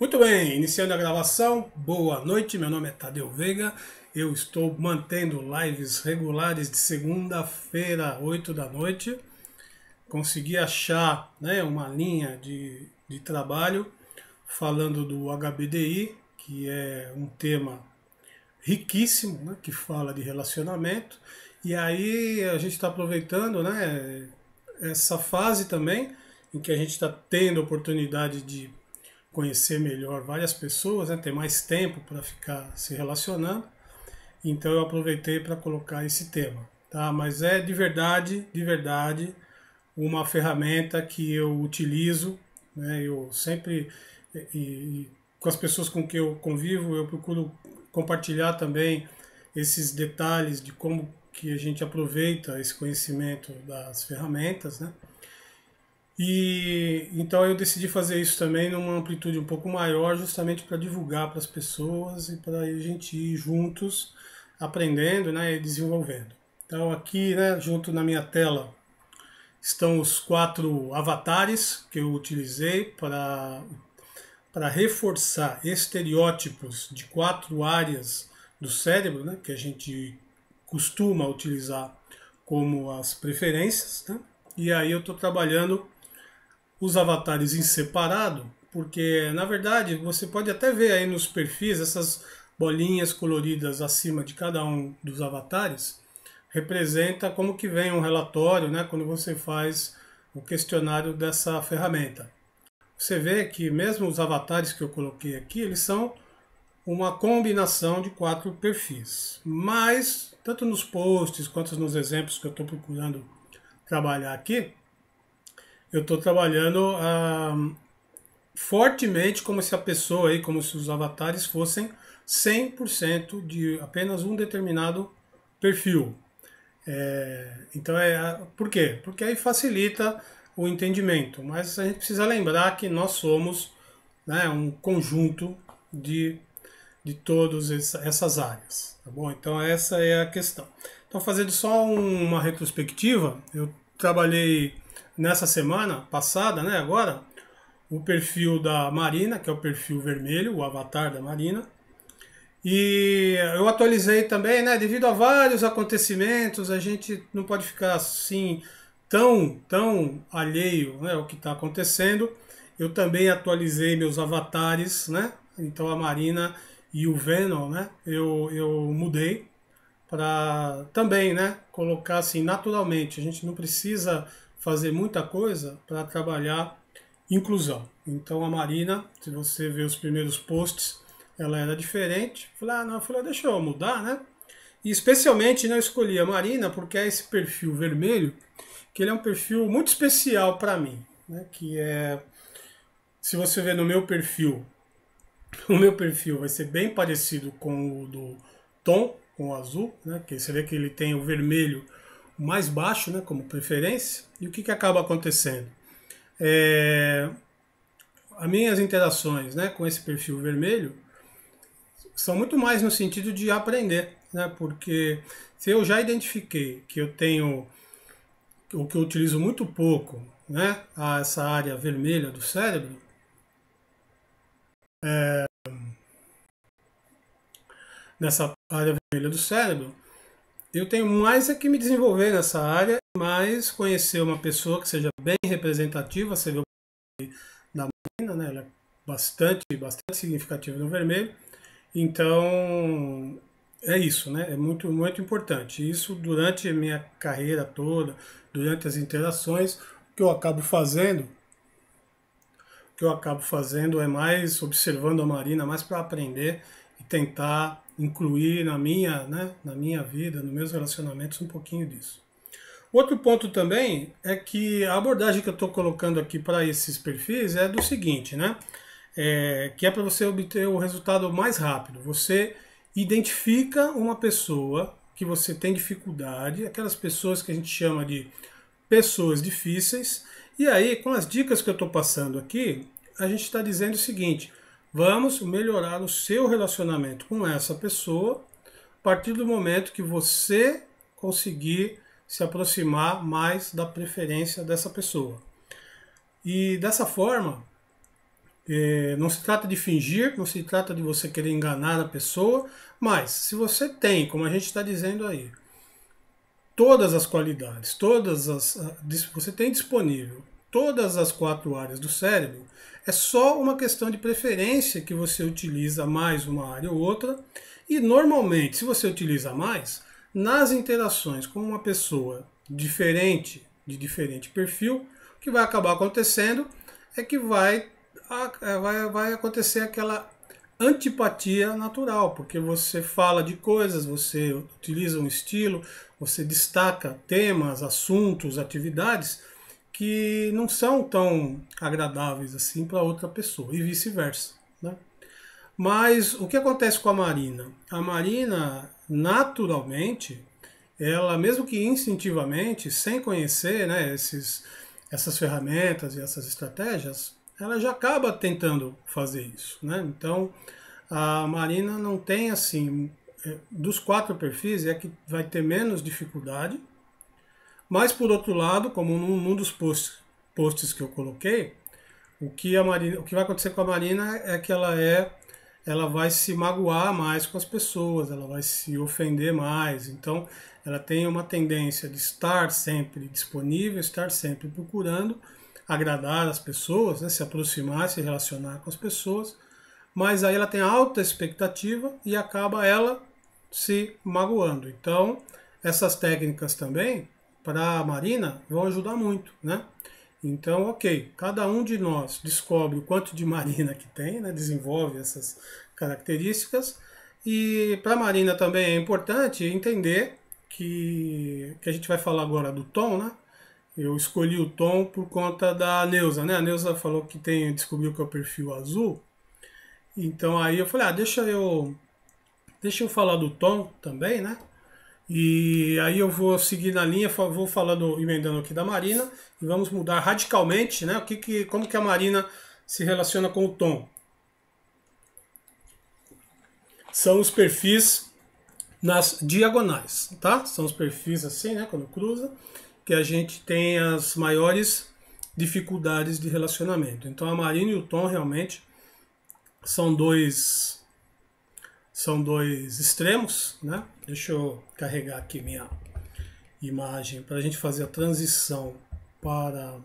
Muito bem, iniciando a gravação, boa noite, meu nome é Tadeu Veiga, eu estou mantendo lives regulares de segunda-feira, 8 da noite. Consegui achar né, uma linha de, de trabalho falando do HBDI, que é um tema riquíssimo, né, que fala de relacionamento. E aí a gente está aproveitando né, essa fase também, em que a gente está tendo a oportunidade de conhecer melhor várias pessoas, né, ter mais tempo para ficar se relacionando. Então eu aproveitei para colocar esse tema, tá? Mas é de verdade, de verdade, uma ferramenta que eu utilizo, né? Eu sempre e, e, com as pessoas com que eu convivo, eu procuro compartilhar também esses detalhes de como que a gente aproveita esse conhecimento das ferramentas, né? E então eu decidi fazer isso também numa amplitude um pouco maior, justamente para divulgar para as pessoas e para a gente ir juntos aprendendo, né, e desenvolvendo. Então aqui, né, junto na minha tela estão os quatro avatares que eu utilizei para para reforçar estereótipos de quatro áreas do cérebro, né, que a gente costuma utilizar como as preferências, né? E aí eu estou trabalhando os avatares em separado, porque na verdade você pode até ver aí nos perfis essas bolinhas coloridas acima de cada um dos avatares representa como que vem um relatório, né, quando você faz o questionário dessa ferramenta. Você vê que mesmo os avatares que eu coloquei aqui, eles são uma combinação de quatro perfis. Mas tanto nos posts quanto nos exemplos que eu estou procurando trabalhar aqui, eu estou trabalhando ah, fortemente como se a pessoa aí, como se os avatares fossem 100% de apenas um determinado perfil. É, então é ah, por quê? Porque aí facilita o entendimento, mas a gente precisa lembrar que nós somos né, um conjunto de, de todas essas áreas, tá bom? Então essa é a questão. Então fazendo só uma retrospectiva, eu trabalhei nessa semana passada, né, agora, o perfil da Marina, que é o perfil vermelho, o avatar da Marina. E eu atualizei também, né, devido a vários acontecimentos, a gente não pode ficar assim tão, tão alheio né, ao que está acontecendo. Eu também atualizei meus avatares, né? Então a Marina e o Venom, né? Eu, eu mudei para também, né? Colocar assim naturalmente. A gente não precisa fazer muita coisa para trabalhar inclusão. Então a Marina, se você ver os primeiros posts, ela era diferente. Falei, ah, não, falei, ah, deixa eu mudar, né? E especialmente né, eu escolhi a Marina porque é esse perfil vermelho, que ele é um perfil muito especial para mim, né? Que é, se você ver no meu perfil, o meu perfil vai ser bem parecido com o do Tom, com o azul, né? Que você vê que ele tem o vermelho mais baixo, né, como preferência. E o que, que acaba acontecendo? É, as minhas interações né, com esse perfil vermelho são muito mais no sentido de aprender, né, porque se eu já identifiquei que eu tenho, o que eu utilizo muito pouco, né, essa área vermelha do cérebro, é, nessa área vermelha do cérebro, eu tenho mais é que me desenvolver nessa área, mas conhecer uma pessoa que seja bem representativa, você vê o da Marina, né? Ela é bastante, bastante significativa no vermelho. Então, é isso, né? É muito, muito importante. Isso durante a minha carreira toda, durante as interações, o que eu acabo fazendo, o que eu acabo fazendo é mais observando a Marina, mais para aprender tentar incluir na minha, né, na minha vida, nos meus relacionamentos, um pouquinho disso. Outro ponto também é que a abordagem que eu estou colocando aqui para esses perfis é do seguinte, né? É, que é para você obter o resultado mais rápido. Você identifica uma pessoa que você tem dificuldade, aquelas pessoas que a gente chama de pessoas difíceis, e aí com as dicas que eu estou passando aqui, a gente está dizendo o seguinte: Vamos melhorar o seu relacionamento com essa pessoa a partir do momento que você conseguir se aproximar mais da preferência dessa pessoa. E dessa forma, é, não se trata de fingir, não se trata de você querer enganar a pessoa, mas se você tem, como a gente está dizendo aí, todas as qualidades, todas as. você tem disponível todas as quatro áreas do cérebro, é só uma questão de preferência que você utiliza mais uma área ou outra. E normalmente, se você utiliza mais, nas interações com uma pessoa diferente, de diferente perfil, o que vai acabar acontecendo é que vai, é, vai, vai acontecer aquela antipatia natural, porque você fala de coisas, você utiliza um estilo, você destaca temas, assuntos, atividades que não são tão agradáveis assim para outra pessoa e vice-versa, né? Mas o que acontece com a Marina? A Marina, naturalmente, ela mesmo que instintivamente, sem conhecer, né, esses essas ferramentas e essas estratégias, ela já acaba tentando fazer isso, né? Então, a Marina não tem assim, é, dos quatro perfis é que vai ter menos dificuldade mas, por outro lado, como num, num dos posts, posts que eu coloquei, o que, a Marina, o que vai acontecer com a Marina é que ela é ela vai se magoar mais com as pessoas, ela vai se ofender mais. Então, ela tem uma tendência de estar sempre disponível, estar sempre procurando agradar as pessoas, né, se aproximar, se relacionar com as pessoas, mas aí ela tem alta expectativa e acaba ela se magoando. Então, essas técnicas também para a Marina vão ajudar muito, né? Então, ok, cada um de nós descobre o quanto de Marina que tem, né? desenvolve essas características. E para a Marina também é importante entender que, que a gente vai falar agora do tom, né? Eu escolhi o tom por conta da Neuza, né? A Neuza falou que tem, descobriu que é o perfil azul. Então aí eu falei, ah, deixa eu, deixa eu falar do tom também, né? E aí eu vou seguir na linha, vou falando, emendando aqui da Marina, e vamos mudar radicalmente, né? O que, que como que a Marina se relaciona com o Tom? São os perfis nas diagonais, tá? São os perfis assim, né, quando cruza, que a gente tem as maiores dificuldades de relacionamento. Então a Marina e o Tom realmente são dois são dois extremos, né? Deixa eu carregar aqui minha imagem para a gente fazer a transição para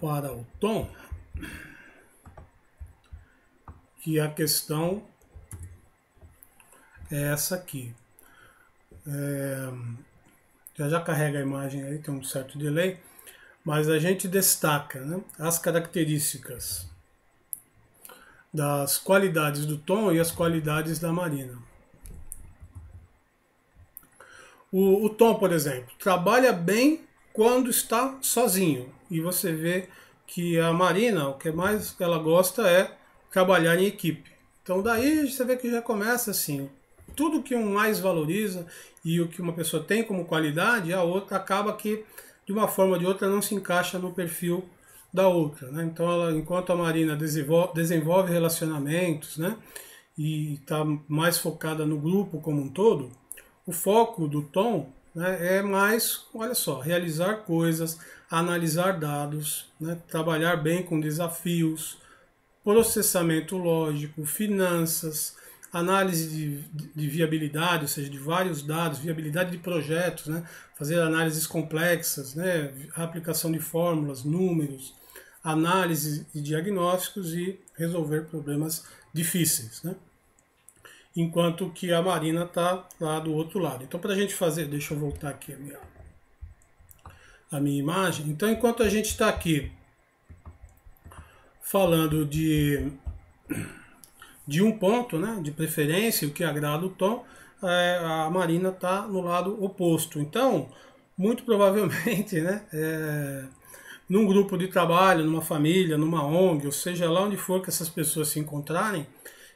para o tom, que a questão é essa aqui. É, já já carrega a imagem aí, tem um certo delay, mas a gente destaca né, as características das qualidades do Tom e as qualidades da Marina. O, o Tom, por exemplo, trabalha bem quando está sozinho. E você vê que a Marina, o que mais ela gosta é trabalhar em equipe. Então daí você vê que já começa assim, tudo que um mais valoriza e o que uma pessoa tem como qualidade, a outra acaba que de uma forma ou de outra não se encaixa no perfil da outra. Né? Então, ela, enquanto a Marina desenvolve, relacionamentos né? e está mais focada no grupo como um todo, o foco do Tom né, é mais, olha só, realizar coisas, analisar dados, né, trabalhar bem com desafios, processamento lógico, finanças, análise de, de, viabilidade, ou seja, de vários dados, viabilidade de projetos, né? fazer análises complexas, né? aplicação de fórmulas, números, análises e diagnósticos e resolver problemas difíceis, né? enquanto que a Marina está lá do outro lado. Então, para a gente fazer, deixa eu voltar aqui a minha, a minha imagem. Então, enquanto a gente está aqui falando de, de um ponto, né, de preferência, o que agrada o Tom, é, a Marina está no lado oposto. Então, muito provavelmente, né, é, num grupo de trabalho, numa família, numa ONG, ou seja lá onde for que essas pessoas se encontrarem,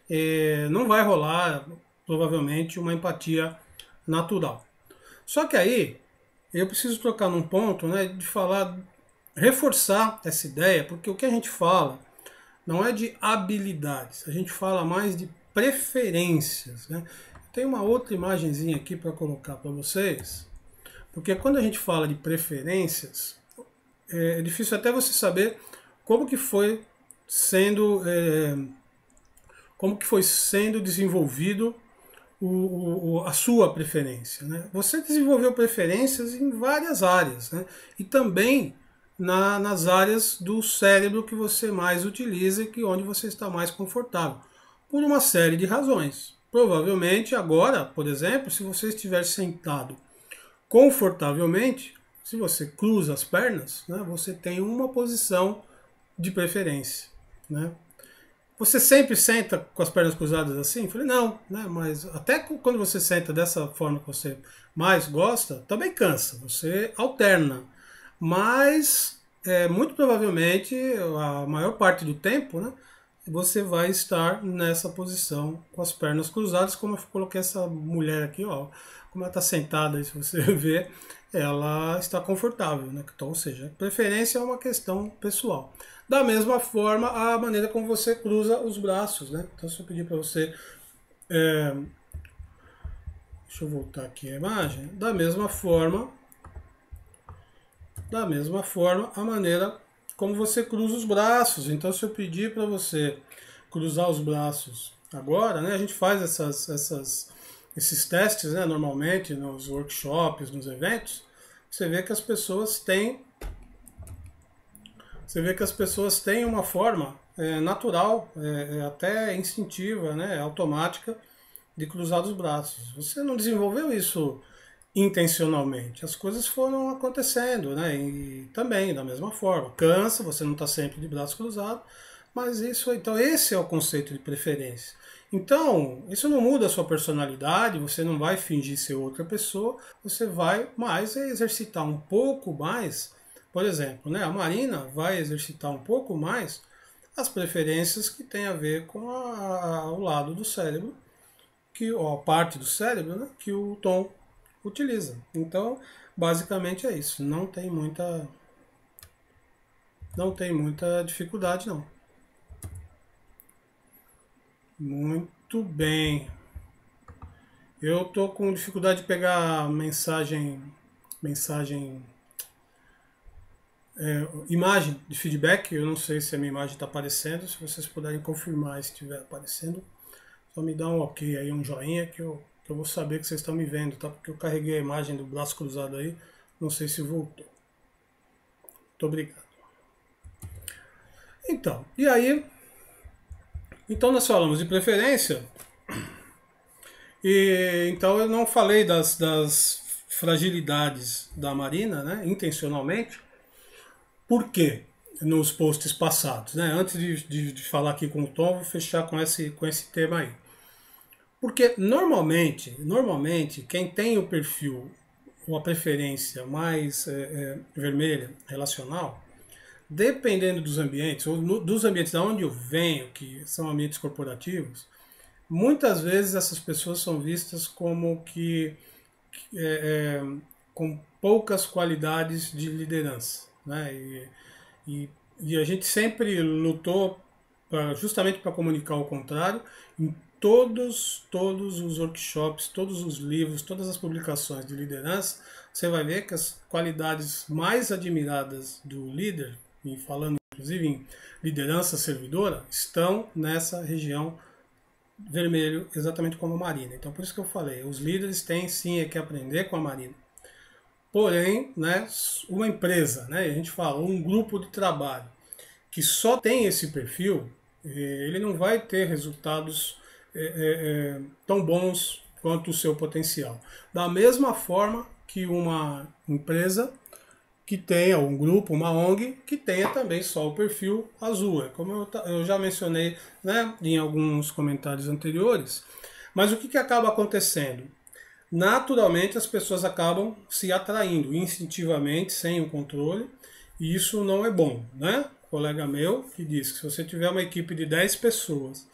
é, não vai rolar provavelmente uma empatia natural. Só que aí eu preciso tocar num ponto né, de falar, reforçar essa ideia, porque o que a gente fala não é de habilidades, a gente fala mais de preferências. Né? Tem uma outra imagenzinha aqui para colocar para vocês, porque quando a gente fala de preferências, é, é, difícil até você saber como que foi sendo é, como que foi sendo desenvolvido o, o, a sua preferência. Né? Você desenvolveu preferências em várias áreas né? e também na, nas áreas do cérebro que você mais utiliza e que onde você está mais confortável, por uma série de razões. Provavelmente agora, por exemplo, se você estiver sentado confortavelmente, se você cruza as pernas, né, você tem uma posição de preferência. Né? Você sempre senta com as pernas cruzadas assim? Eu falei, não, né? mas até quando você senta dessa forma que você mais gosta, também cansa, você alterna. Mas, é, muito provavelmente, a maior parte do tempo, né, você vai estar nessa posição com as pernas cruzadas, como eu coloquei essa mulher aqui, ó, como ela está sentada, se você ver, ela está confortável, né? Então, ou seja, preferência é uma questão pessoal. Da mesma forma, a maneira como você cruza os braços, né? Então, se eu pedir para você é, Deixa eu voltar aqui a imagem. Da mesma forma, da mesma forma, a maneira como você cruza os braços. Então, se eu pedir para você cruzar os braços agora, né, a gente faz essas, essas esses testes, né, normalmente nos workshops, nos eventos, você vê que as pessoas têm você vê que as pessoas têm uma forma é, natural, é, é, até instintiva, né, automática, de cruzar os braços. Você não desenvolveu isso intencionalmente. As coisas foram acontecendo, né? E também da mesma forma. Cansa, você não está sempre de braço cruzado, mas isso, então, esse é o conceito de preferência. Então, isso não muda a sua personalidade, você não vai fingir ser outra pessoa, você vai mais exercitar um pouco mais. Por exemplo, né, a Marina vai exercitar um pouco mais as preferências que tem a ver com a, a, o lado do cérebro, que, ou a parte do cérebro né, que o Tom utiliza. Então, basicamente é isso. Não tem muita. Não tem muita dificuldade, não. Muito bem. Eu tô com dificuldade de pegar mensagem, mensagem, é, imagem de feedback. Eu não sei se a minha imagem está aparecendo. Se vocês puderem confirmar se estiver aparecendo, só me dá um ok aí, um joinha que eu, que eu vou saber que vocês estão me vendo, tá? Porque eu carreguei a imagem do braço cruzado aí. Não sei se voltou. Muito obrigado. Então, e aí então nós falamos de preferência. E então eu não falei das, das fragilidades da Marina, né, intencionalmente. Por quê? Nos posts passados, né? Antes de, de, de falar aqui com o Tom, vou fechar com esse, com esse tema aí. Porque normalmente, normalmente, quem tem o perfil, uma preferência mais é, é, vermelha, relacional, dependendo dos ambientes, ou no, dos ambientes de onde eu venho, que são ambientes corporativos, muitas vezes essas pessoas são vistas como que, que é, é, com poucas qualidades de liderança, né? E, e, e a gente sempre lutou pra, justamente para comunicar o contrário em todos todos os workshops, todos os livros, todas as publicações de liderança, você vai ver que as qualidades mais admiradas do líder e falando inclusive em liderança servidora, estão nessa região vermelho, exatamente como a Marina. Então, por isso que eu falei, os líderes têm sim é que aprender com a Marina. Porém, né, uma empresa, né, a gente fala, um grupo de trabalho que só tem esse perfil, eh, ele não vai ter resultados é, é, tão bons quanto o seu potencial. Da mesma forma que uma empresa que tenha um grupo, uma ONG, que tenha também só o perfil azul. É como eu, eu já mencionei né, em alguns comentários anteriores. Mas o que, que acaba acontecendo? Naturalmente as pessoas acabam se atraindo instintivamente, sem o controle, e isso não é bom. Né? Um colega meu que diz que se você tiver uma equipe de 10 pessoas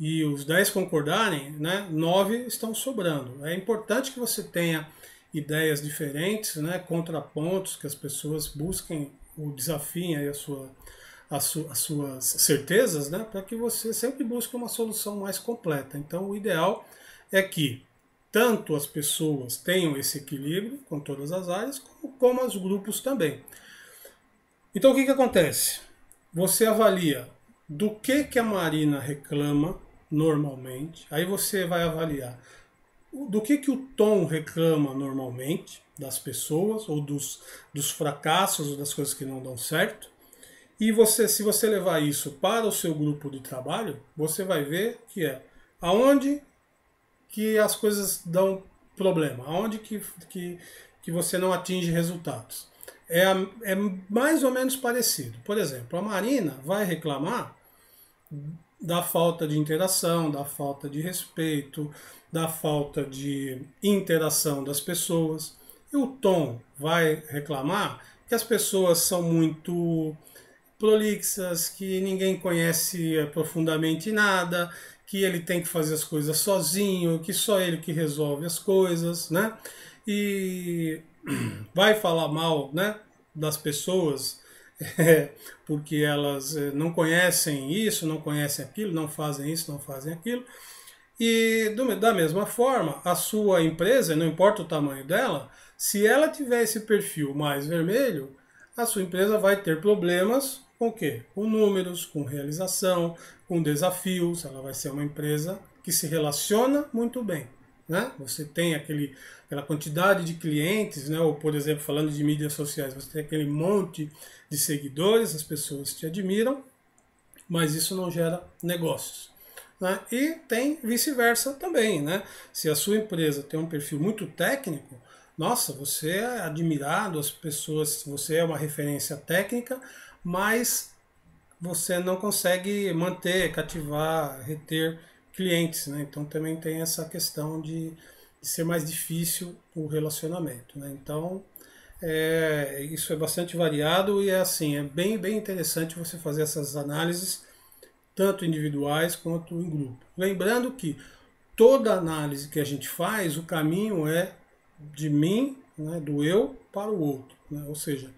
e os 10 concordarem, né, 9 estão sobrando. É importante que você tenha ideias diferentes, né, contrapontos, que as pessoas busquem o desafiem aí a sua, a su, as suas certezas, né, para que você sempre busque uma solução mais completa. Então, o ideal é que tanto as pessoas tenham esse equilíbrio com todas as áreas, como, como os grupos também. Então, o que, que acontece? Você avalia do que, que a Marina reclama normalmente, aí você vai avaliar do que, que o Tom reclama normalmente das pessoas, ou dos, dos fracassos, ou das coisas que não dão certo. E você, se você levar isso para o seu grupo de trabalho, você vai ver que é aonde que as coisas dão problema, aonde que, que, que você não atinge resultados. É, é mais ou menos parecido. Por exemplo, a Marina vai reclamar da falta de interação, da falta de respeito, da falta de interação das pessoas. E o Tom vai reclamar que as pessoas são muito prolixas, que ninguém conhece profundamente nada, que ele tem que fazer as coisas sozinho, que só ele que resolve as coisas, né? E vai falar mal, né, das pessoas, é, porque elas eh, não conhecem isso, não conhecem aquilo, não fazem isso, não fazem aquilo. E do, da mesma forma, a sua empresa, não importa o tamanho dela, se ela tiver esse perfil mais vermelho, a sua empresa vai ter problemas com o quê? Com números, com realização, com desafios. Ela vai ser uma empresa que se relaciona muito bem. Né? Você tem aquele, aquela quantidade de clientes, né? ou por exemplo, falando de mídias sociais, você tem aquele monte de seguidores, as pessoas te admiram, mas isso não gera negócios. Né? E tem vice-versa também. Né? Se a sua empresa tem um perfil muito técnico, nossa, você é admirado, as pessoas, você é uma referência técnica, mas você não consegue manter, cativar, reter clientes. Né? Então também tem essa questão de, ser mais difícil o relacionamento. Né? Então é, isso é bastante variado e é assim, é bem, bem interessante você fazer essas análises tanto individuais quanto em grupo. Lembrando que toda análise que a gente faz, o caminho é de mim, né, do eu, para o outro. Né? Ou seja,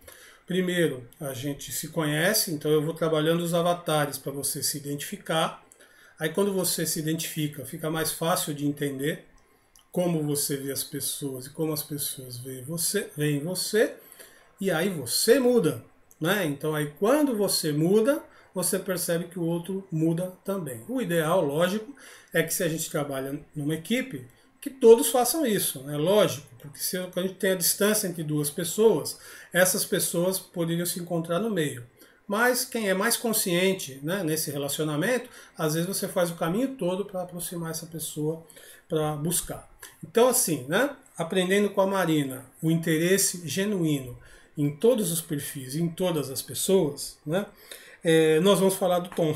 primeiro a gente se conhece, então eu vou trabalhando os avatares para você se identificar. Aí quando você se identifica, fica mais fácil de entender como você vê as pessoas e como as pessoas veem você, veem você e aí você muda. Né? Então aí quando você muda, você percebe que o outro muda também. O ideal, lógico, é que se a gente trabalha numa equipe, que todos façam isso, é né? lógico, porque se a gente tem a distância entre duas pessoas, essas pessoas poderiam se encontrar no meio. Mas quem é mais consciente né, nesse relacionamento, às vezes você faz o caminho todo para aproximar essa pessoa para buscar. Então, assim, né, aprendendo com a Marina o interesse genuíno em todos os perfis, em todas as pessoas, né, é, nós vamos falar do Tom.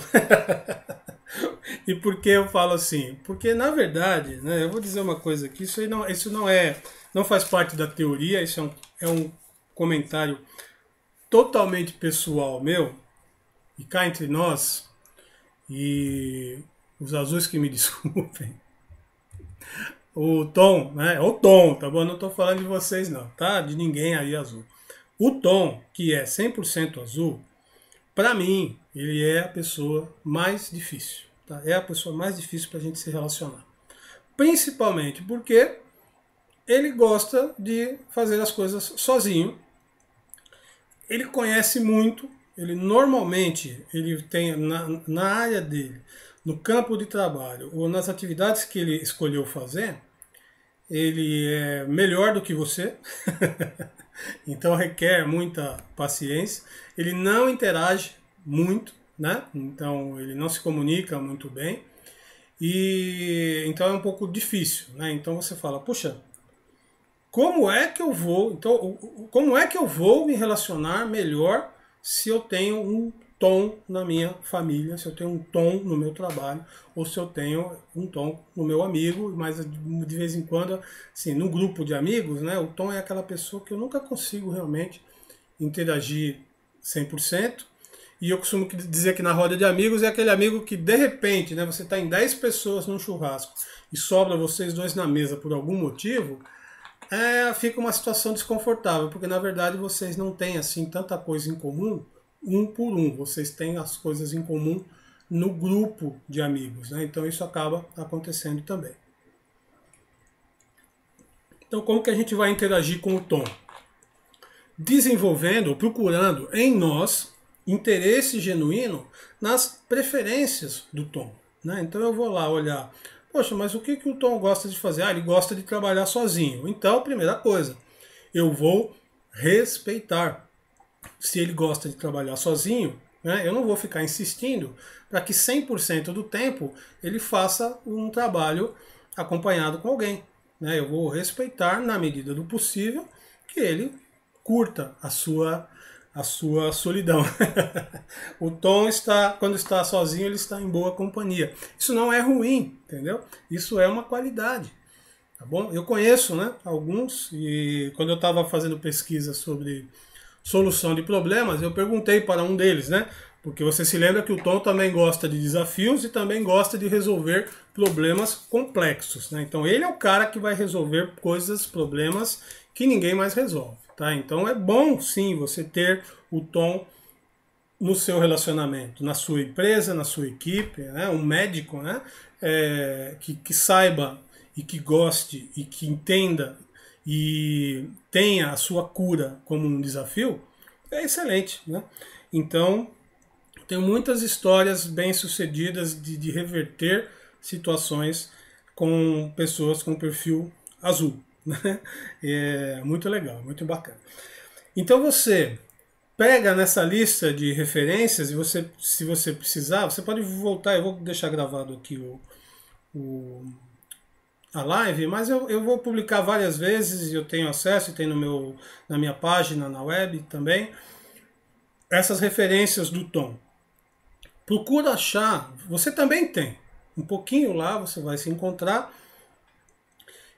e por que eu falo assim? Porque na verdade, né, eu vou dizer uma coisa aqui, isso não, isso não é, não faz parte da teoria, isso é um, é um comentário totalmente pessoal meu, e cá entre nós, e os azuis que me desculpem. O Tom, né? O Tom, tá bom? não tô falando de vocês não, tá? De ninguém aí azul. O Tom, que é 100% azul, para mim, ele é a pessoa mais difícil. Tá? É a pessoa mais difícil para a gente se relacionar. Principalmente porque ele gosta de fazer as coisas sozinho. Ele conhece muito. Ele normalmente ele tem na, na área dele, no campo de trabalho ou nas atividades que ele escolheu fazer, ele é melhor do que você. Então requer muita paciência. Ele não interage muito, né? Então ele não se comunica muito bem. E então é um pouco difícil, né? Então você fala, puxa, como é que eu vou, então, como é que eu vou me relacionar melhor se eu tenho um tom na minha família, se eu tenho um tom no meu trabalho, ou se eu tenho um tom no meu amigo, mas de vez em quando, assim, no grupo de amigos, né, o tom é aquela pessoa que eu nunca consigo realmente interagir 100%, e eu costumo dizer que na roda de amigos é aquele amigo que de repente, né, você está em 10 pessoas num churrasco e sobra vocês dois na mesa por algum motivo, é, fica uma situação desconfortável, porque na verdade vocês não têm assim tanta coisa em comum, um por um. Vocês têm as coisas em comum no grupo de amigos, né? Então isso acaba acontecendo também. Então como que a gente vai interagir com o tom? Desenvolvendo, procurando em nós interesse genuíno nas preferências do tom. Né? Então eu vou lá olhar, poxa, mas o que, que o Tom gosta de fazer? Ah, ele gosta de trabalhar sozinho. Então, primeira coisa, eu vou respeitar se ele gosta de trabalhar sozinho, né, eu não vou ficar insistindo para que 100% do tempo ele faça um trabalho acompanhado com alguém. Né? Eu vou respeitar, na medida do possível, que ele curta a sua a sua solidão. o Tom está, quando está sozinho, ele está em boa companhia. Isso não é ruim, entendeu? Isso é uma qualidade. Tá bom? Eu conheço, né, alguns e quando eu estava fazendo pesquisa sobre solução de problemas, eu perguntei para um deles, né? Porque você se lembra que o Tom também gosta de desafios e também gosta de resolver problemas complexos. Né? Então ele é o cara que vai resolver coisas, problemas que ninguém mais resolve. Tá? Então é bom sim você ter o Tom no seu relacionamento, na sua empresa, na sua equipe, né? um médico né? É, que, que saiba e que goste e que entenda e tenha a sua cura como um desafio, é excelente. Né? Então, tem muitas histórias bem-sucedidas de, de reverter situações com pessoas com perfil azul. Né? É muito legal, muito bacana. Então você pega nessa lista de referências e você, se você precisar, você pode voltar. Eu vou deixar gravado aqui o, o a live, mas eu, eu vou publicar várias vezes, eu tenho acesso, tem no meu, na minha página, na web também, essas referências do tom. Procura achar, você também tem, um pouquinho lá, você vai se encontrar.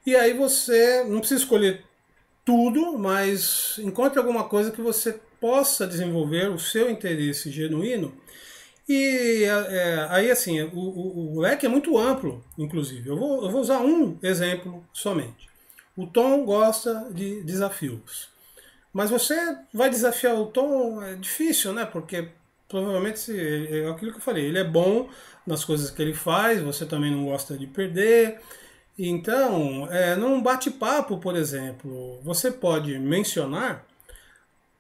E aí você não precisa escolher tudo, mas encontre alguma coisa que você possa desenvolver o seu interesse genuíno e é, é, aí, assim, o, o, o, leque é muito amplo, inclusive. Eu vou, eu vou usar um exemplo somente. O Tom gosta de desafios. Mas você vai desafiar o Tom, é difícil, né? Porque provavelmente é, é aquilo que eu falei, ele é bom nas coisas que ele faz, você também não gosta de perder. Então, é, num bate-papo, por exemplo, você pode mencionar,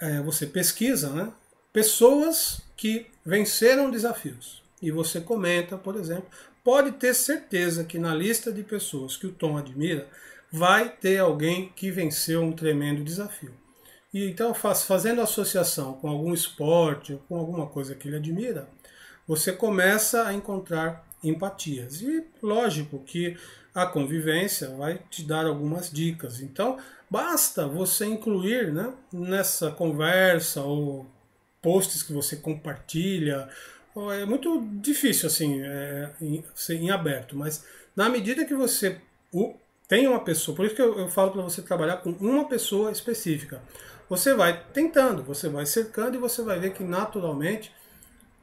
é, você pesquisa, né? Pessoas que venceram desafios e você comenta, por exemplo, pode ter certeza que na lista de pessoas que o Tom admira vai ter alguém que venceu um tremendo desafio. E então, fazendo associação com algum esporte ou com alguma coisa que ele admira, você começa a encontrar empatias. E lógico que a convivência vai te dar algumas dicas. Então, basta você incluir né, nessa conversa ou posts que você compartilha. É muito difícil, assim, é, em, em aberto, mas na medida que você tem uma pessoa, por isso que eu, eu falo para você trabalhar com uma pessoa específica. Você vai tentando, você vai cercando e você vai ver que naturalmente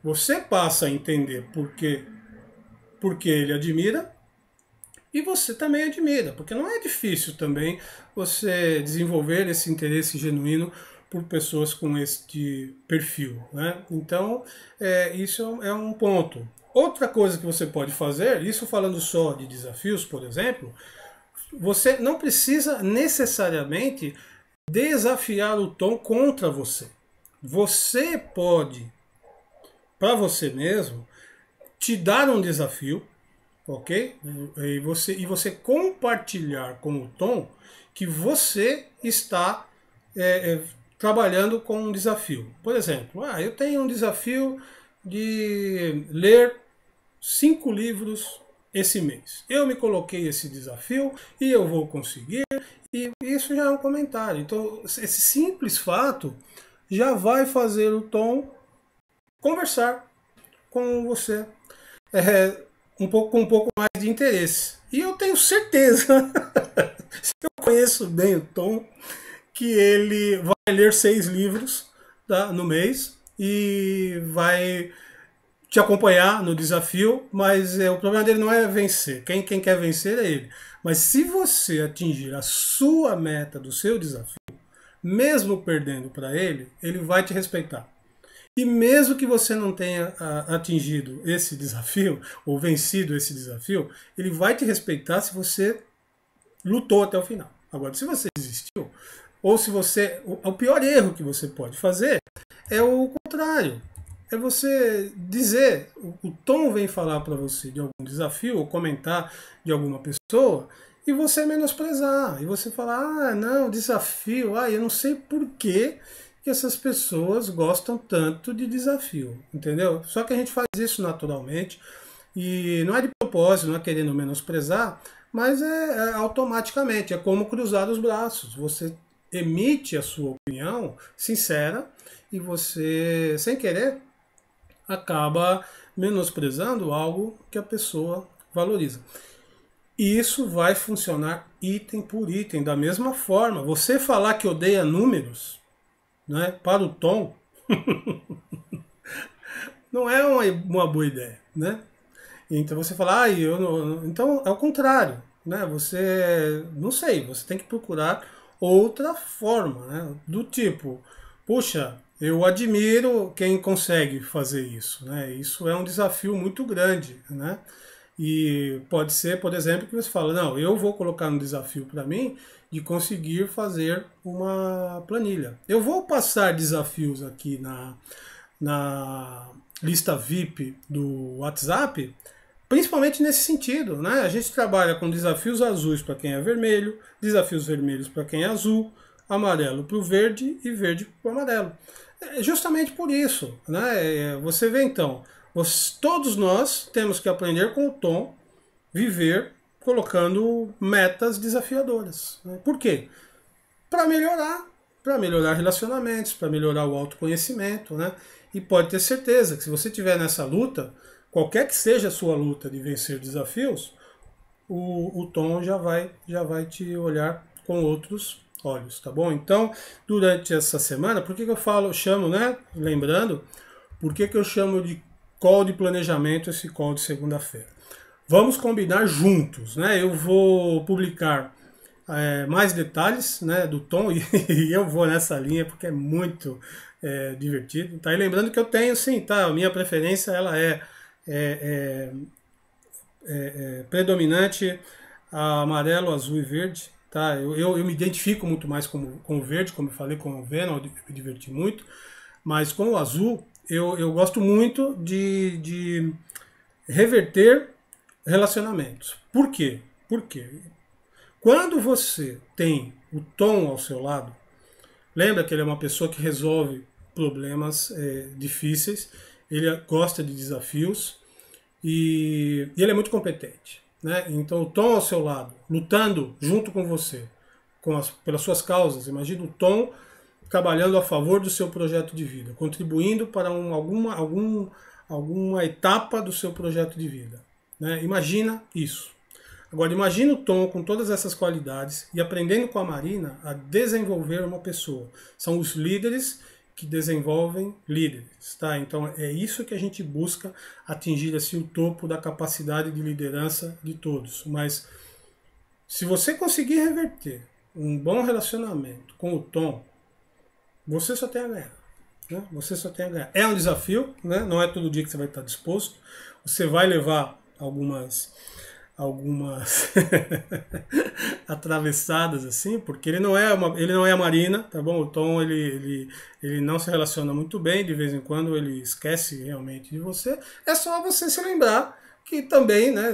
você passa a entender porque, porque ele admira e você também admira, porque não é difícil também você desenvolver esse interesse genuíno por pessoas com este perfil. Né? Então, é, isso é um ponto. Outra coisa que você pode fazer, isso falando só de desafios, por exemplo, você não precisa necessariamente desafiar o tom contra você. Você pode, para você mesmo, te dar um desafio, ok? E você, e você compartilhar com o tom que você está é, é trabalhando com um desafio. Por exemplo, ah, eu tenho um desafio de ler cinco livros esse mês. Eu me coloquei esse desafio e eu vou conseguir. E isso já é um comentário. Então, esse simples fato já vai fazer o Tom conversar com você é, um pouco, com um pouco mais de interesse. E eu tenho certeza, se eu conheço bem o Tom, que ele vai ler seis livros tá, no mês e vai te acompanhar no desafio, mas é, o problema dele não é vencer. Quem, quem quer vencer é ele. Mas se você atingir a sua meta do seu desafio, mesmo perdendo para ele, ele vai te respeitar. E mesmo que você não tenha atingido esse desafio, ou vencido esse desafio, ele vai te respeitar se você lutou até o final. Agora, se você desistiu, ou se você. O, pior erro que você pode fazer é o contrário. É você dizer, o, Tom vem falar para você de algum desafio ou comentar de alguma pessoa e você menosprezar. E você falar, ah, não, desafio, ah, eu não sei por que essas pessoas gostam tanto de desafio, entendeu? Só que a gente faz isso naturalmente e não é de propósito, não é querendo menosprezar, mas é, é automaticamente, é como cruzar os braços. Você emite a sua opinião sincera e você, sem querer, acaba menosprezando algo que a pessoa valoriza. E isso vai funcionar item por item, da mesma forma. Você falar que odeia números, né, para o Tom, não é uma, uma boa ideia, né? Então você fala, ah, eu não... então é o contrário, né? Você, não sei, você tem que procurar outra forma, né? do tipo, puxa, eu admiro quem consegue fazer isso, né? Isso é um desafio muito grande, né? E pode ser, por exemplo, que você fala, não, eu vou colocar um desafio para mim de conseguir fazer uma planilha. Eu vou passar desafios aqui na, na lista VIP do WhatsApp, principalmente nesse sentido, né? A gente trabalha com desafios azuis para quem é vermelho, desafios vermelhos para quem é azul, amarelo para o verde e verde para o amarelo. É, é justamente por isso, né? É, é, você vê então, todos nós temos que aprender com o tom, viver colocando metas desafiadoras. Né? Por quê? Para melhorar, para melhorar relacionamentos, para melhorar o autoconhecimento, né? E pode ter certeza que se você tiver nessa luta, qualquer que seja a sua luta de vencer desafios, o, o Tom já vai, já vai te olhar com outros olhos, tá bom? Então, durante essa semana, por que, que eu falo, chamo, né? Lembrando, por que, que eu chamo de call de planejamento esse call de segunda-feira? Vamos combinar juntos, né? Eu vou publicar é, mais detalhes né, do Tom e, e, eu vou nessa linha porque é muito é, divertido. Tá? E lembrando que eu tenho sim, tá? A minha preferência ela é é é, é, é, predominante amarelo, azul e verde. Tá? Eu, eu, eu, me identifico muito mais com, com o verde, como eu falei com o Venom, eu me diverti muito. Mas com o azul, eu, eu gosto muito de, de reverter relacionamentos. Por quê? Por quê? Quando você tem o Tom ao seu lado, lembra que ele é uma pessoa que resolve problemas é, difíceis, ele gosta de desafios e, e ele é muito competente. Né? Então, o Tom ao seu lado, lutando junto com você com as, pelas suas causas. Imagina o Tom trabalhando a favor do seu projeto de vida, contribuindo para um, alguma, algum, alguma etapa do seu projeto de vida. Né? Imagina isso. Agora, imagina o Tom com todas essas qualidades e aprendendo com a Marina a desenvolver uma pessoa. São os líderes que desenvolvem líderes, tá? Então é isso que a gente busca atingir assim o topo da capacidade de liderança de todos. Mas se você conseguir reverter um bom relacionamento com o Tom, você só tem a ganhar. Né? Você só tem a ganhar. É um desafio, né? não é todo dia que você vai estar disposto. Você vai levar algumas algumas atravessadas assim, porque ele não é uma, ele não é a Marina, tá bom? O Tom ele, ele ele não se relaciona muito bem, de vez em quando ele esquece realmente de você. É só você se lembrar que também, né,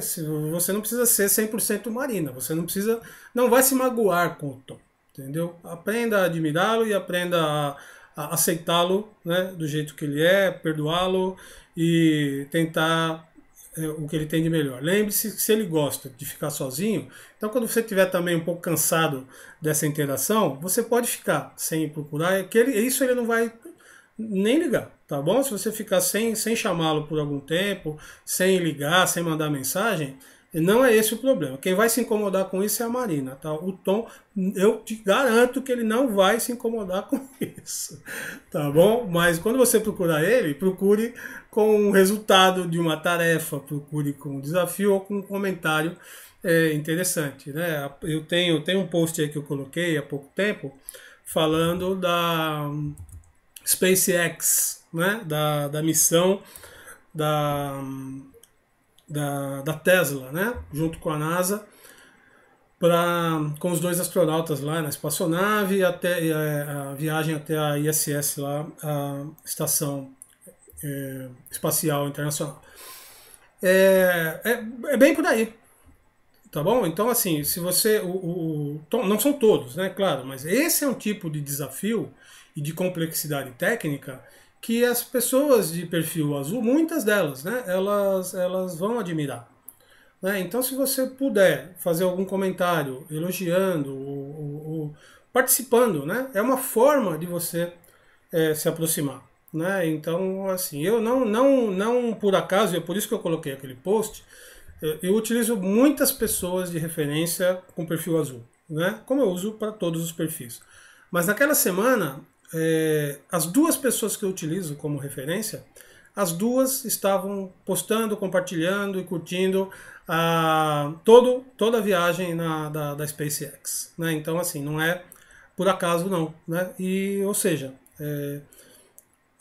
você não precisa ser 100% Marina, você não precisa não vai se magoar com o Tom, entendeu? Aprenda a admirá-lo e aprenda a, a aceitá-lo, né, do jeito que ele é, perdoá-lo e tentar é, o que ele tem de melhor. Lembre-se que se ele gosta de ficar sozinho, então quando você estiver também um pouco cansado dessa interação, você pode ficar sem procurar, é que ele, isso ele não vai nem ligar, tá bom? Se você ficar sem, sem chamá-lo por algum tempo, sem ligar, sem mandar mensagem, não é esse o problema. Quem vai se incomodar com isso é a Marina, tá? O Tom, eu te garanto que ele não vai se incomodar com isso, tá bom? Mas quando você procurar ele, procure com o resultado de uma tarefa, procure com um desafio ou com um comentário é, interessante. Né? Eu tenho, tenho um post aí que eu coloquei há pouco tempo falando da hum, SpaceX, né? da, da missão da, hum, da, da Tesla, né? junto com a NASA, pra, com os dois astronautas lá na espaçonave até a, é, a viagem até a ISS, lá, a estação é, espacial internacional. É, é, é, bem por aí. Tá bom? Então, assim, se você. O, o, não são todos, né? Claro, mas esse é um tipo de desafio e de complexidade técnica que as pessoas de perfil azul, muitas delas, né? Elas, elas vão admirar. Né? Então, se você puder fazer algum comentário elogiando ou, ou, ou participando, né? É uma forma de você é, se aproximar. Né? Então, assim, eu não, não, não por acaso, é por isso que eu coloquei aquele post, eu, utilizo muitas pessoas de referência com perfil azul, né? Como eu uso para todos os perfis. Mas naquela semana, é, as duas pessoas que eu utilizo como referência, as duas estavam postando, compartilhando e curtindo a, ah, todo, toda a viagem na, da, da SpaceX, né? Então, assim, não é por acaso não, né? E, ou seja, é,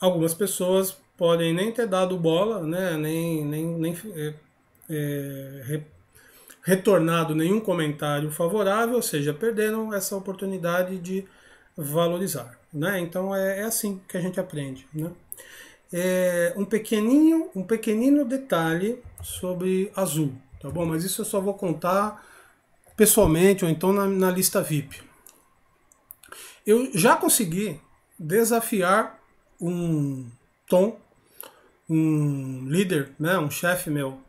algumas pessoas podem nem ter dado bola, né? nem, nem, nem é, é, retornado nenhum comentário favorável, ou seja, perderam essa oportunidade de valorizar. Né? Então é, é assim que a gente aprende. Né? É um, pequenininho, um pequenino detalhe sobre azul, tá bom? Mas isso eu só vou contar pessoalmente ou então na, na lista VIP. Eu já consegui desafiar um tom, um líder, né, um chefe meu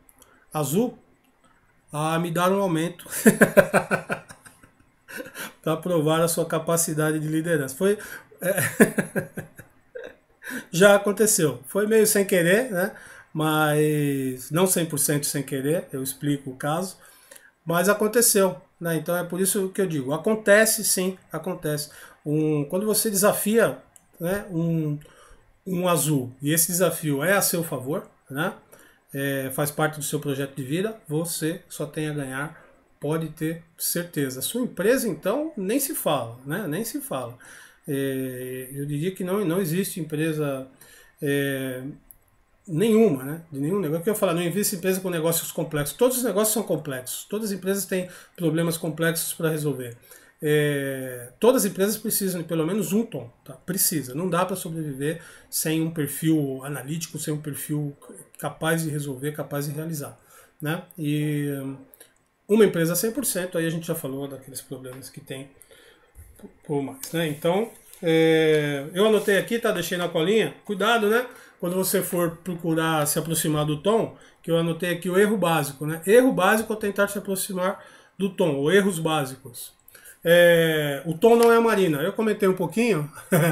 azul, a me dar um aumento para provar a sua capacidade de liderança. Foi é, já aconteceu, foi meio sem querer, né? Mas não 100% sem querer, eu explico o caso, mas aconteceu, né? Então é por isso que eu digo, acontece sim, acontece. Um, quando você desafia, né, um, um azul e esse desafio é a seu favor, né? É, faz parte do seu projeto de vida, você só tem a ganhar, pode ter certeza. Sua empresa, então, nem se fala, né? Nem se fala. É, eu diria que não, não existe empresa é, nenhuma, né? De nenhum negócio. que eu falo, não invista em empresa com negócios complexos. Todos os negócios são complexos. Todas as empresas têm problemas complexos para resolver. É, todas as empresas precisam de pelo menos um tom, tá? precisa. Não dá para sobreviver sem um perfil analítico, sem um perfil capaz de resolver, capaz de realizar. Né? E uma empresa 100%, aí a gente já falou daqueles problemas que tem por mais. Né? Então, é, eu anotei aqui, tá? deixei na colinha. Cuidado, né? Quando você for procurar se aproximar do tom, que eu anotei aqui o erro básico. Né? Erro básico é tentar se aproximar do tom, ou erros básicos. É, o Tom não é a Marina. Eu comentei um pouquinho,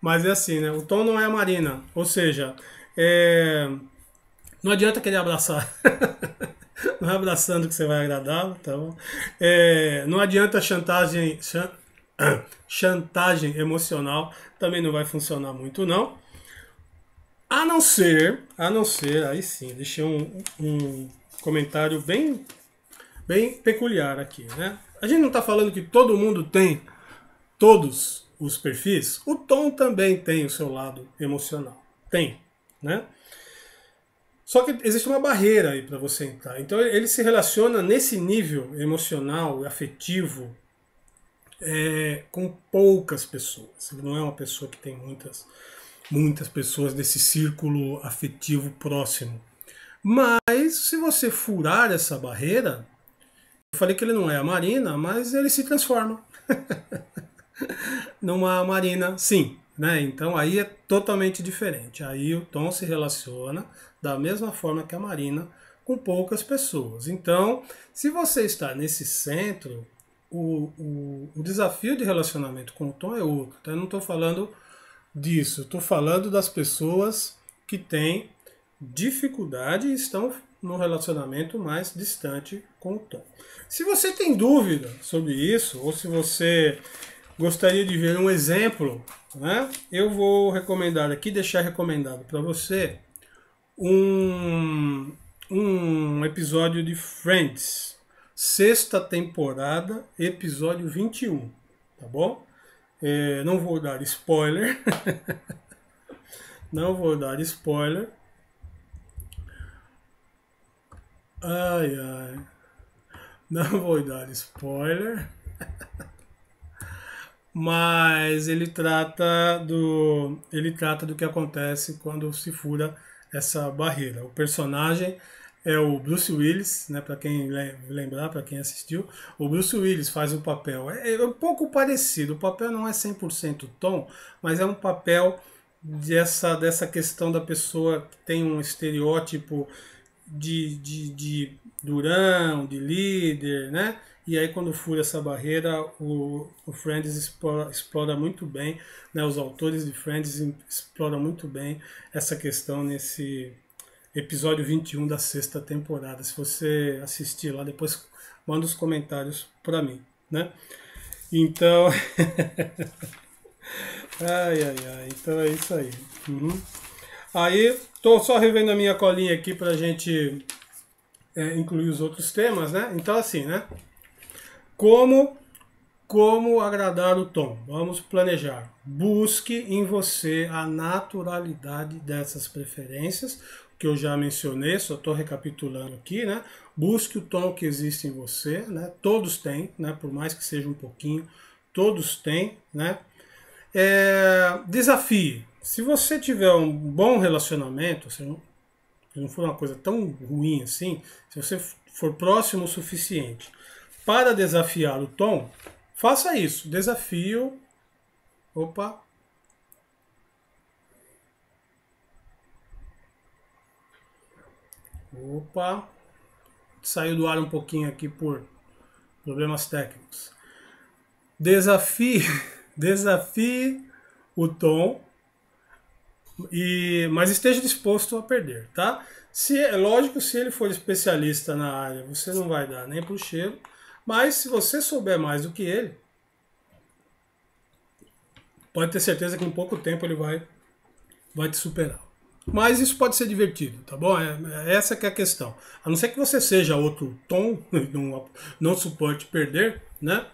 mas é assim, né? O Tom não é a Marina. Ou seja, é, não adianta querer abraçar. não é abraçando que você vai agradar, tá bom? É, não adianta chantagem, chantagem emocional, também não vai funcionar muito, não. A não ser, a não ser, aí sim, deixei um, um comentário bem, bem peculiar aqui, né? A gente não está falando que todo mundo tem todos os perfis. O Tom também tem o seu lado emocional. Tem, né? Só que existe uma barreira aí para você entrar. Então ele se relaciona nesse nível emocional, afetivo, é, com poucas pessoas. Ele não é uma pessoa que tem muitas, muitas pessoas desse círculo afetivo próximo. Mas se você furar essa barreira, eu falei que ele não é a Marina, mas ele se transforma numa Marina, sim. Né? Então aí é totalmente diferente. Aí o Tom se relaciona da mesma forma que a Marina com poucas pessoas. Então, se você está nesse centro, o, o, o desafio de relacionamento com o Tom é outro. Então, eu não estou falando disso, estou falando das pessoas que têm dificuldade e estão no relacionamento mais distante com o Tom. Se você tem dúvida sobre isso, ou se você gostaria de ver um exemplo, né, eu vou recomendar aqui, deixar recomendado para você um, um episódio de Friends, sexta temporada, episódio 21, tá bom? É, não vou dar spoiler, não vou dar spoiler, Ai, ai. Não vou dar spoiler. Mas ele trata do ele trata do que acontece quando se fura essa barreira. O personagem é o Bruce Willis, né, para quem lembrar, para quem assistiu. O Bruce Willis faz o papel. É, é um pouco parecido. O papel não é 100% tom, mas é um papel dessa dessa questão da pessoa que tem um estereótipo de, de, de durão, de líder, né? E aí quando fura essa barreira, o, o Friends explora, explora, muito bem, né? os autores de Friends exploram muito bem essa questão nesse episódio 21 da sexta temporada. Se você assistir lá, depois manda os comentários para mim, né? Então... ai, ai, ai. Então é isso aí. Uhum. Aí, estou só revendo a minha colinha aqui para a gente é, incluir os outros temas, né? Então, assim, né? Como, como agradar o tom? Vamos planejar. Busque em você a naturalidade dessas preferências, que eu já mencionei, só estou recapitulando aqui, né? Busque o tom que existe em você, né? Todos têm, né? Por mais que seja um pouquinho, todos têm, né? É, desafie, se você tiver um bom relacionamento, se não, se não for uma coisa tão ruim assim, se você for próximo o suficiente para desafiar o Tom, faça isso. Desafio. Opa, Opa, saiu do ar um pouquinho aqui por problemas técnicos. Desafie, desafie o Tom e, mas esteja disposto a perder, tá? Se, é lógico, se ele for especialista na área, você não vai dar nem pro cheiro. Mas se você souber mais do que ele, pode ter certeza que em pouco tempo ele vai, vai te superar. Mas isso pode ser divertido, tá bom? É, é essa que é a questão. A não ser que você seja outro tom, não, não suporte perder, né?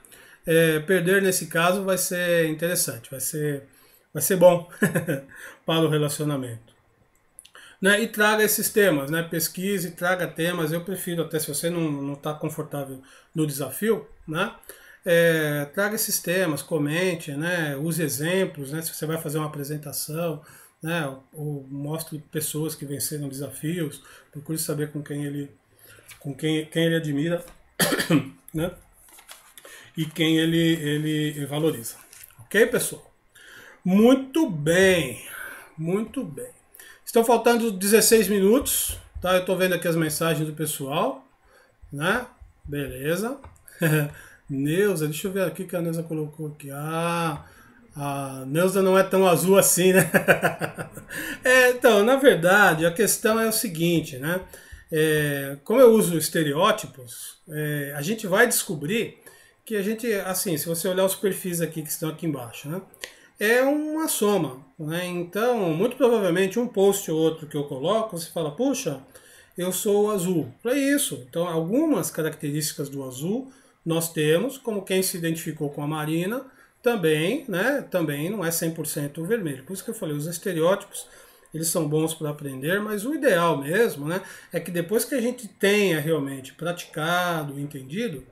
É, perder nesse caso vai ser interessante, vai ser vai ser bom para o relacionamento. Né? E traga esses temas, né? pesquise, traga temas. Eu prefiro, até se você não está confortável no desafio, né? É, traga esses temas, comente, né? use exemplos. Né? Se você vai fazer uma apresentação, né? ou, ou mostre pessoas que venceram desafios, procure saber com quem ele, com quem, quem ele admira né? e quem ele, ele valoriza. Ok, pessoal? Muito bem, muito bem. Estão faltando 16 minutos, tá? Eu estou vendo aqui as mensagens do pessoal, né? Beleza. Neuza, deixa eu ver aqui que a Neuza colocou aqui. Ah, a Neuza não é tão azul assim, né? é, então, na verdade, a questão é o seguinte, né? É, como eu uso estereótipos, é, a gente vai descobrir que a gente, assim, se você olhar os perfis aqui que estão aqui embaixo, né? é uma soma. Né? Então, muito provavelmente, um post ou outro que eu coloco, você fala, puxa, eu sou azul. É isso. Então, algumas características do azul nós temos, como quem se identificou com a Marina, também, né? Também não é 100% vermelho. Por isso que eu falei, os estereótipos, eles são bons para aprender, mas o ideal mesmo, né, é que depois que a gente tenha realmente praticado, entendido,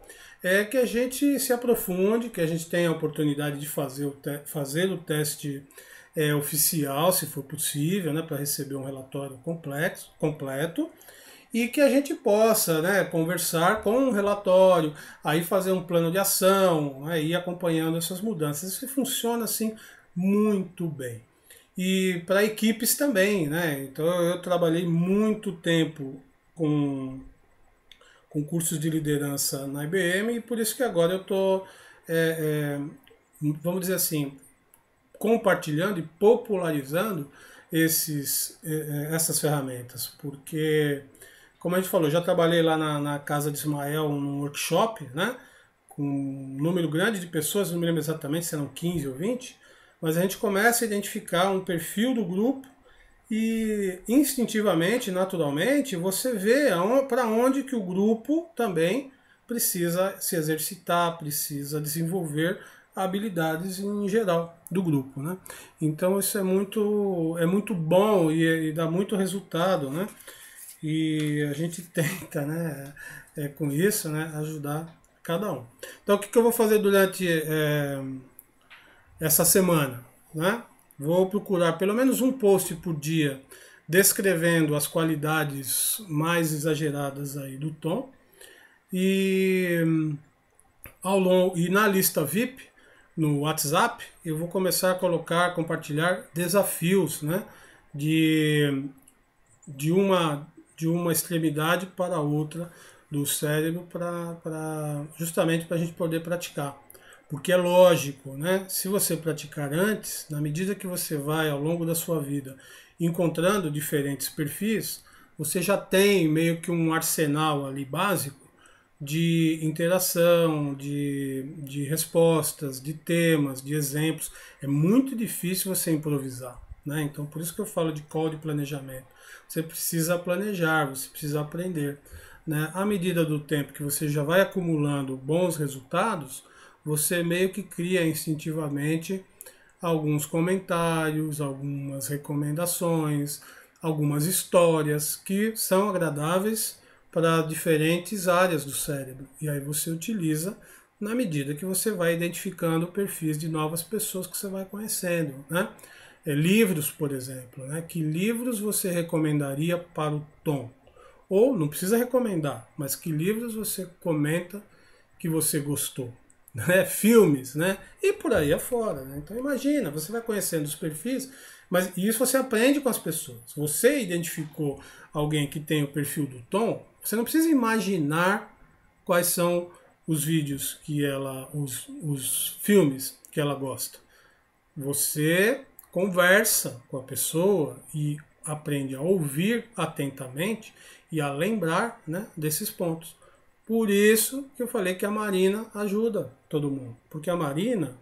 é que a gente se aprofunde, que a gente tenha a oportunidade de fazer o, te fazer o teste é, oficial, se for possível, né, para receber um relatório complexo, completo, e que a gente possa né, conversar com o um relatório, aí fazer um plano de ação, aí né, acompanhando essas mudanças. Isso funciona assim muito bem. E para equipes também, né? Então eu trabalhei muito tempo com com cursos de liderança na IBM e por isso que agora eu estou, é, é, vamos dizer assim, compartilhando e popularizando esses, é, é, essas ferramentas, porque, como a gente falou, já trabalhei lá na, na casa de Ismael num workshop, né? com um número grande de pessoas, não me lembro exatamente se eram 15 ou 20, mas a gente começa a identificar um perfil do grupo e instintivamente, naturalmente, você vê para onde que o grupo também precisa se exercitar, precisa desenvolver habilidades em geral do grupo, né? Então isso é muito é muito bom e, e dá muito resultado, né? E a gente tenta, né? É, com isso, né? Ajudar cada um. Então o que, que eu vou fazer durante é, essa semana, né? Vou procurar pelo menos um post por dia descrevendo as qualidades mais exageradas aí do Tom. E ao longo e na lista VIP no WhatsApp, eu vou começar a colocar, compartilhar desafios, né, de de uma de uma extremidade para outra do cérebro para justamente para a gente poder praticar. Porque é lógico, né? Se você praticar antes, na medida que você vai ao longo da sua vida encontrando diferentes perfis, você já tem meio que um arsenal ali básico de interação, de, de respostas, de temas, de exemplos. É muito difícil você improvisar. Né? Então, por isso que eu falo de call de planejamento. Você precisa planejar, você precisa aprender. Né? À medida do tempo que você já vai acumulando bons resultados, você meio que cria instintivamente alguns comentários, algumas recomendações, algumas histórias que são agradáveis para diferentes áreas do cérebro. E aí você utiliza na medida que você vai identificando perfis de novas pessoas que você vai conhecendo, né? É, livros, por exemplo, né? Que livros você recomendaria para o Tom? Ou não precisa recomendar, mas que livros você comenta que você gostou? né? filmes, né? E por aí afora. Né? Então imagina, você vai conhecendo os perfis, mas isso você aprende com as pessoas. Você identificou alguém que tem o perfil do Tom, você não precisa imaginar quais são os vídeos que ela, os, os filmes que ela gosta. Você conversa com a pessoa e aprende a ouvir atentamente e a lembrar né, desses pontos. Por isso que eu falei que a Marina ajuda todo mundo, porque a Marina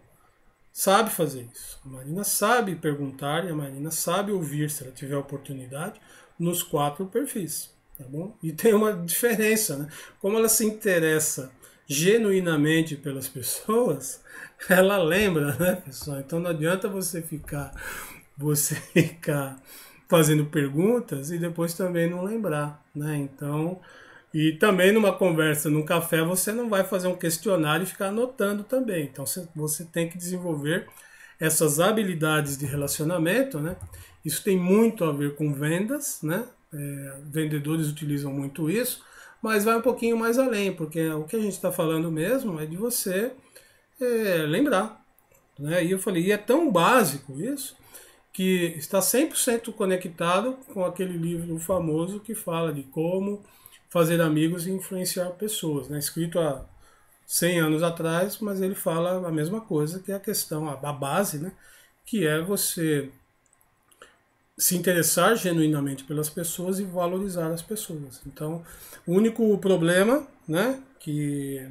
sabe fazer isso. A Marina sabe perguntar e a Marina sabe ouvir se ela tiver oportunidade nos quatro perfis, tá bom? E tem uma diferença, né? Como ela se interessa genuinamente pelas pessoas, ela lembra, né, pessoal? Então não adianta você ficar você ficar fazendo perguntas e depois também não lembrar, né? Então, e também numa conversa, num café, você não vai fazer um questionário e ficar anotando também. Então você tem que desenvolver essas habilidades de relacionamento, né? Isso tem muito a ver com vendas, né? É, vendedores utilizam muito isso, mas vai um pouquinho mais além, porque o que a gente está falando mesmo é de você é, lembrar. Né? E eu falei, e é tão básico isso que está 100% conectado com aquele livro famoso que fala de como fazer amigos e influenciar pessoas. Né? Escrito há 100 anos atrás, mas ele fala a mesma coisa, que é a questão, a base, né? que é você se interessar genuinamente pelas pessoas e valorizar as pessoas. Então, o único problema né, que,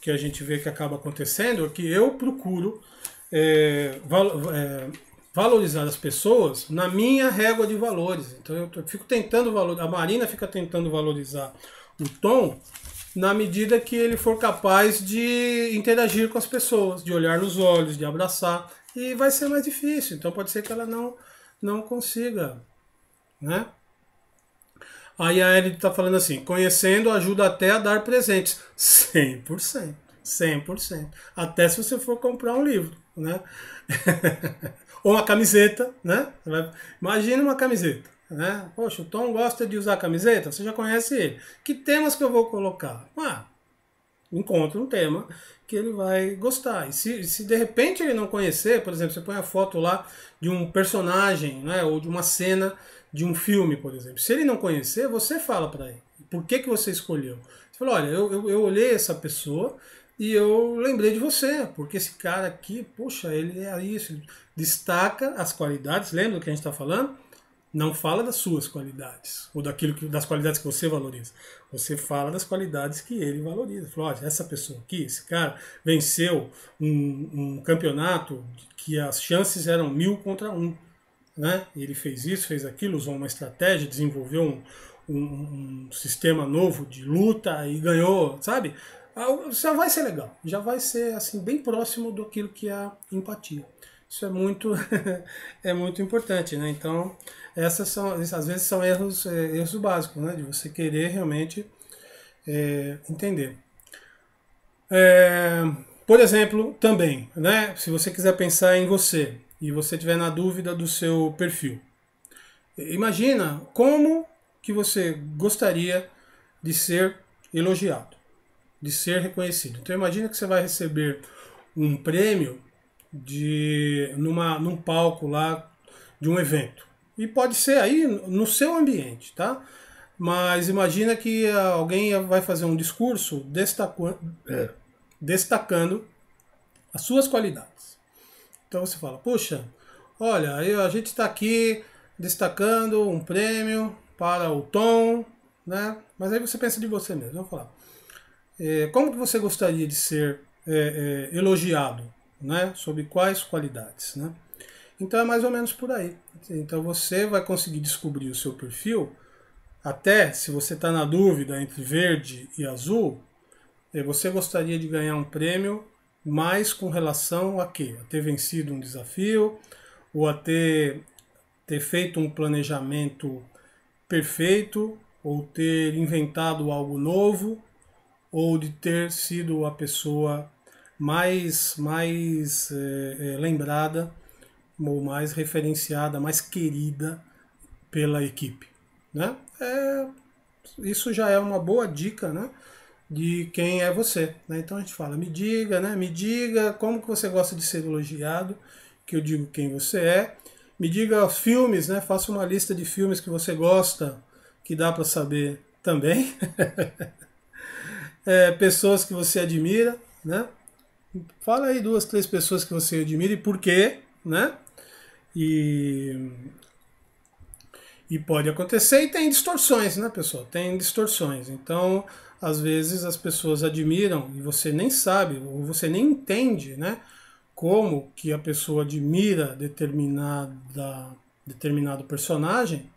que a gente vê que acaba acontecendo é que eu procuro é, val, é, valorizar as pessoas na minha régua de valores. Então eu fico tentando valorizar, a Marina fica tentando valorizar o Tom na medida que ele for capaz de interagir com as pessoas, de olhar nos olhos, de abraçar, e vai ser mais difícil. Então pode ser que ela não não consiga, né? Aí a eli está falando assim: conhecendo ajuda até a dar presentes. 100%. 100%. Até se você for comprar um livro, né? Ou uma camiseta, né? Imagina uma camiseta. Né? Poxa, o Tom gosta de usar camiseta, você já conhece ele. Que temas que eu vou colocar? Ah, encontro um tema que ele vai gostar. E se, se de repente ele não conhecer, por exemplo, você põe a foto lá de um personagem, né, ou de uma cena de um filme, por exemplo. Se ele não conhecer, você fala para ele. Por que, que você escolheu? Você fala, olha, eu, eu, eu olhei essa pessoa e eu lembrei de você, porque esse cara aqui, poxa, ele é isso destaca as qualidades, lembra do que a gente está falando? Não fala das suas qualidades, ou daquilo que, das qualidades que você valoriza. Você fala das qualidades que ele valoriza. Fala, olha, essa pessoa aqui, esse cara, venceu um, um campeonato que as chances eram mil contra um. Né? Ele fez isso, fez aquilo, usou uma estratégia, desenvolveu um, um, um, sistema novo de luta e ganhou, sabe? Ah, já vai ser legal, já vai ser assim bem próximo do que é a empatia. Isso é muito, é muito importante, né? Então, essas são, às vezes são erros, é, erros básicos, né? De você querer realmente é, entender. É, por exemplo, também, né? Se você quiser pensar em você e você tiver na dúvida do seu perfil, imagina como que você gostaria de ser elogiado, de ser reconhecido. Então imagina que você vai receber um prêmio de numa, num palco lá de um evento. E pode ser aí no seu ambiente, tá? Mas imagina que ah, alguém vai fazer um discurso destacando, é. Eh, destacando as suas qualidades. Então você fala, poxa, olha, eu, a gente está aqui destacando um prêmio para o Tom, né? Mas aí você pensa de você mesmo, vamos falar. Eh, como que você gostaria de ser eh, elogiado? né? sobre quais qualidades. Né? Então é mais ou menos por aí. Então você vai conseguir descobrir o seu perfil, até se você está na dúvida entre verde e azul, eh, você gostaria de ganhar um prêmio mais com relação a quê? A ter vencido um desafio, ou a ter, ter feito um planejamento perfeito, ou ter inventado algo novo, ou de ter sido a pessoa mais, mais é, é, lembrada ou mais referenciada, mais querida pela equipe. Né? É, isso já é uma boa dica né, de quem é você. Né? Então a gente fala, me diga, né, me diga como que você gosta de ser elogiado, que eu digo quem você é. Me diga filmes, né? Faça uma lista de filmes que você gosta, que dá para saber também. é, pessoas que você admira, né? Fala aí duas, três pessoas que você admira e por quê, né? E, e pode acontecer e tem distorções, né, pessoal? Tem distorções. Então, às vezes as pessoas admiram e você nem sabe, ou você nem entende, né? Como que a pessoa admira determinada, determinado personagem,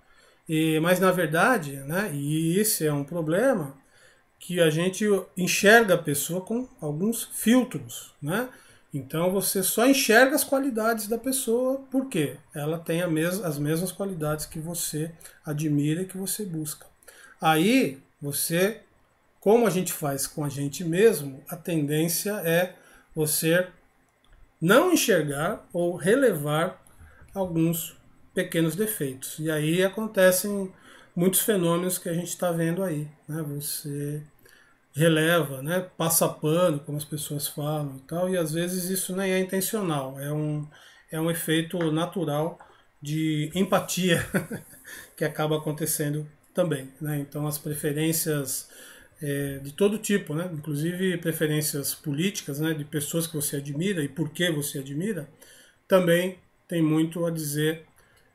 e, mas na verdade, né? E esse é um problema que a gente enxerga a pessoa com alguns filtros, né? Então você só enxerga as qualidades da pessoa porque ela tem mes as mesmas qualidades que você admira e que você busca. Aí você, como a gente faz com a gente mesmo, a tendência é você não enxergar ou relevar alguns pequenos defeitos. E aí acontecem muitos fenômenos que a gente está vendo aí. Né? Você releva, né? passa pano, como as pessoas falam e tal, e às vezes isso nem é intencional, é um, é um efeito natural de empatia que acaba acontecendo também. Né? Então as preferências é, de todo tipo, né? inclusive preferências políticas, né? de pessoas que você admira e por que você admira, também tem muito a dizer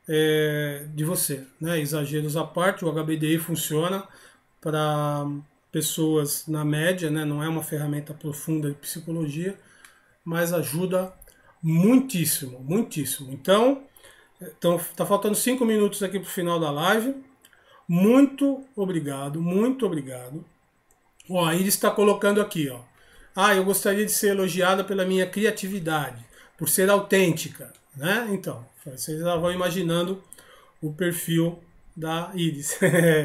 é, de você. Né? Exageros à parte, o HBDI funciona para pessoas na média, né? não é uma ferramenta profunda de psicologia, mas ajuda muitíssimo, muitíssimo. Então, então tá faltando cinco minutos aqui para o final da live. Muito obrigado, muito obrigado. Ó, a Iris está colocando aqui, ó. Ah, eu gostaria de ser elogiada pela minha criatividade, por ser autêntica né? Então, vocês já vão imaginando o perfil da Iris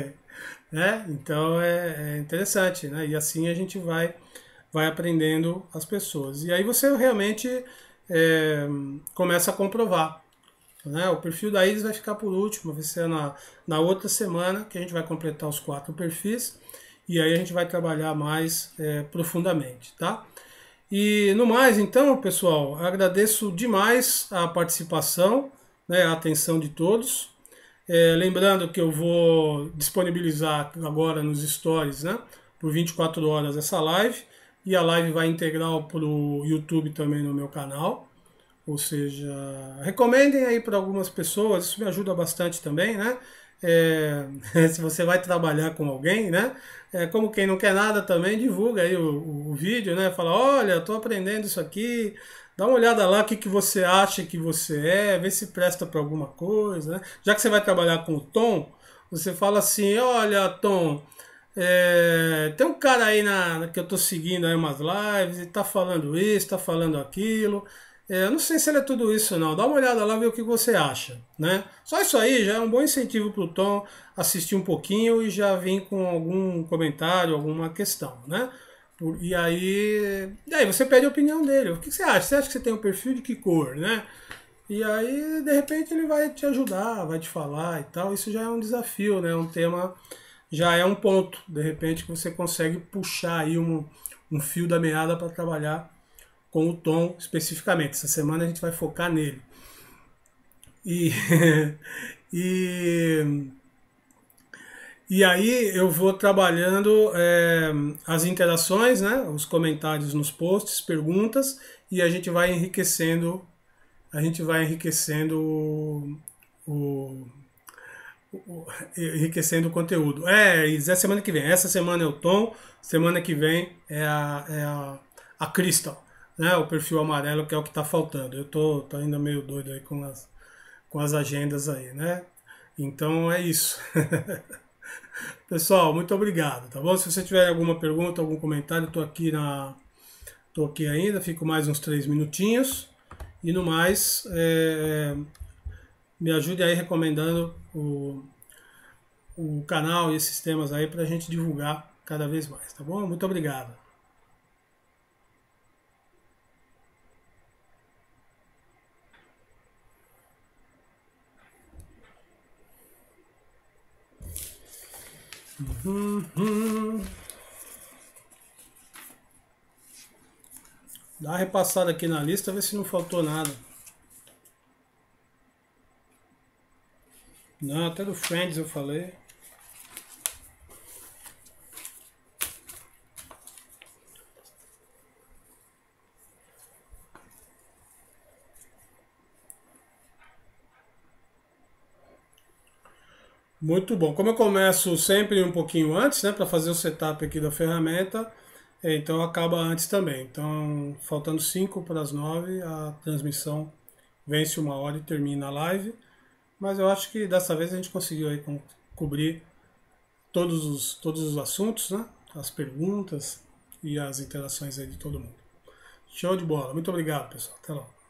né? Então é, é, interessante, né? E assim a gente vai, vai aprendendo as pessoas. E aí você realmente é, começa a comprovar, né? O perfil da Iris vai ficar por último, vai ser na, na outra semana que a gente vai completar os quatro perfis e aí a gente vai trabalhar mais é, profundamente, tá? E no mais, então, pessoal, agradeço demais a participação, né, a atenção de todos. É, lembrando que eu vou disponibilizar agora nos stories, né, por 24 horas essa live. E a live vai integral para o YouTube também no meu canal. Ou seja, recomendem aí para algumas pessoas, isso me ajuda bastante também, né? É, se você vai trabalhar com alguém, né? É, como quem não quer nada também, divulga aí o, o vídeo, né? Fala, olha, estou aprendendo isso aqui, dá uma olhada lá o que, que você acha que você é, vê se presta para alguma coisa, né? Já que você vai trabalhar com o Tom, você fala assim, olha, Tom, é, tem um cara aí na, que eu estou seguindo aí umas lives, e tá falando isso, está falando aquilo, é, eu não sei se ele é tudo isso não. Dá uma olhada lá, vê o que você acha, né? Só isso aí já é um bom incentivo para o Tom assistir um pouquinho e já vir com algum comentário, alguma questão, né? E aí, e aí você pede a opinião dele. O que você acha? Você acha que você tem um perfil de que cor, né? E aí, de repente, ele vai te ajudar, vai te falar e tal. Isso já é um desafio, né? Um tema já é um ponto, de repente, que você consegue puxar aí um, um fio da meada para trabalhar com o Tom especificamente. Essa semana a gente vai focar nele. E, e, e aí eu vou trabalhando é, as interações, né, os comentários nos posts, perguntas, e a gente vai enriquecendo, a gente vai enriquecendo o, o, enriquecendo o conteúdo. É, isso é semana que vem. Essa semana é o Tom, semana que vem é a, é a, a Crystal né, o perfil amarelo, que é o que está faltando. Eu tô, tô ainda meio doido aí com as, com as agendas aí, né? Então é isso. Pessoal, muito obrigado, tá bom? Se você tiver alguma pergunta, algum comentário, estou aqui na tô aqui ainda, fico mais uns três minutinhos e no mais é, me ajude aí recomendando o, o canal e esses temas aí para a gente divulgar cada vez mais, tá bom? Muito obrigado. Dá uma repassada aqui na lista, ver se não faltou nada. Não, até do Friends eu falei. Muito bom. Como eu começo sempre um pouquinho antes, né, para fazer o setup aqui da ferramenta, é, então acaba antes também. Então, faltando 5 para as 9, a transmissão vence uma hora e termina a live. Mas eu acho que dessa vez a gente conseguiu aí cobrir todos os, todos os assuntos, né? as perguntas e as interações aí de todo mundo. Show de bola. Muito obrigado, pessoal. Até logo.